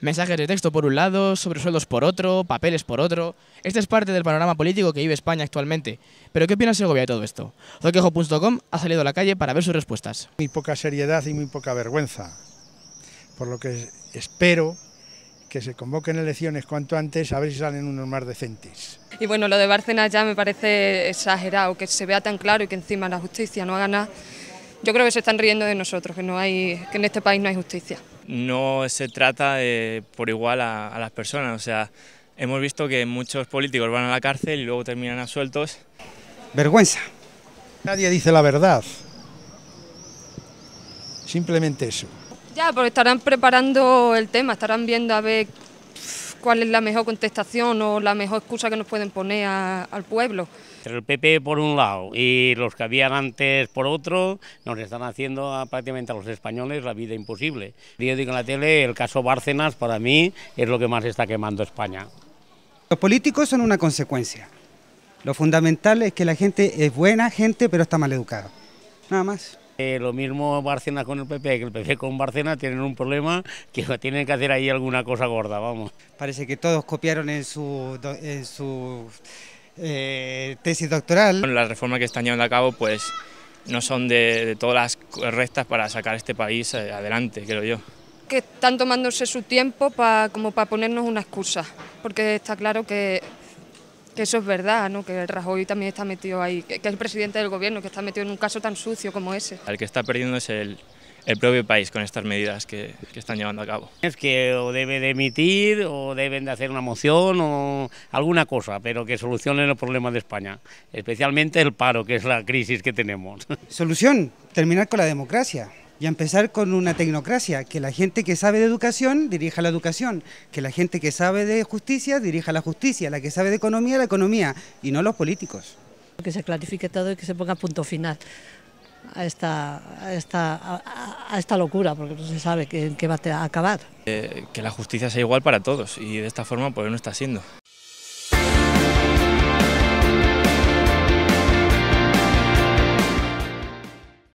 Mensajes de texto por un lado, sobresueldos por otro, papeles por otro. Este es parte del panorama político que vive España actualmente. Pero ¿qué opina Segovia de todo esto? Zoquejo.com ha salido a la calle para ver sus respuestas. Muy poca seriedad y muy poca vergüenza. Por lo que espero que se convoquen elecciones cuanto antes a ver si salen unos más decentes. Y bueno, lo de Bárcenas ya me parece exagerado, que se vea tan claro y que encima la justicia no haga nada. Yo creo que se están riendo de nosotros, que, no hay, que en este país no hay justicia no se trata eh, por igual a, a las personas. O sea, hemos visto que muchos políticos van a la cárcel y luego terminan absueltos. Vergüenza. Nadie dice la verdad. Simplemente eso. Ya, porque estarán preparando el tema, estarán viendo a ver cuál es la mejor contestación o la mejor excusa que nos pueden poner al pueblo. El PP por un lado y los que habían antes por otro nos están haciendo prácticamente a los españoles la vida imposible. Yo digo en la tele, el caso Bárcenas para mí es lo que más está quemando España. Los políticos son una consecuencia. Lo fundamental es que la gente es buena gente pero está mal educada. Nada más. Eh, lo mismo Barcena con el PP, que el PP con Barcena tienen un problema que tienen que hacer ahí alguna cosa gorda, vamos. Parece que todos copiaron en su... su eh, tesis doctoral. las reformas que están llevando a cabo pues no son de, todas las rectas para sacar este país eh, adelante, creo yo que están tomándose su tiempo para como para ponernos una excusa, porque está claro que que eso es verdad, ¿no? que el Rajoy también está metido ahí, que, es el presidente del gobierno, que está metido en un caso tan sucio como ese. El que está perdiendo es el, propio país con estas medidas que, están llevando a cabo. Es que o debe de emitir o deben de hacer una moción o alguna cosa, pero que solucionen los problemas de España, especialmente el paro, que es la crisis que tenemos. Solución, terminar con la democracia y a empezar con una tecnocracia, que la gente que sabe de educación dirija la educación, que la gente que sabe de justicia dirija la justicia, la que sabe de economía la economía y no los políticos. Que se clarifique todo y que se ponga punto final a esta, a esta, locura, porque no se sabe en qué va a acabar. Eh, que la justicia sea igual para todos y de esta forma pues no está siendo.